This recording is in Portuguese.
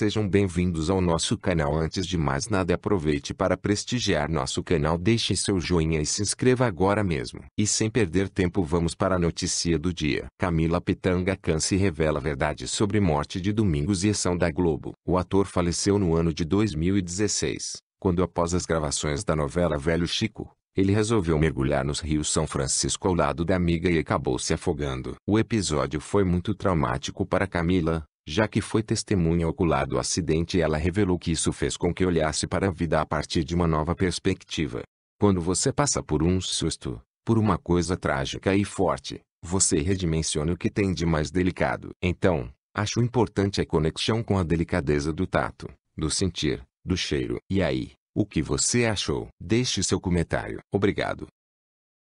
Sejam bem-vindos ao nosso canal. Antes de mais nada, aproveite para prestigiar nosso canal. Deixe seu joinha e se inscreva agora mesmo. E sem perder tempo, vamos para a notícia do dia. Camila Pitanga Canse revela verdade sobre morte de Domingos e ação da Globo. O ator faleceu no ano de 2016, quando após as gravações da novela Velho Chico, ele resolveu mergulhar nos rios São Francisco ao lado da amiga e acabou se afogando. O episódio foi muito traumático para Camila, já que foi testemunha ocular do acidente ela revelou que isso fez com que olhasse para a vida a partir de uma nova perspectiva. Quando você passa por um susto, por uma coisa trágica e forte, você redimensiona o que tem de mais delicado. Então, acho importante a conexão com a delicadeza do tato, do sentir, do cheiro. E aí, o que você achou? Deixe seu comentário. Obrigado.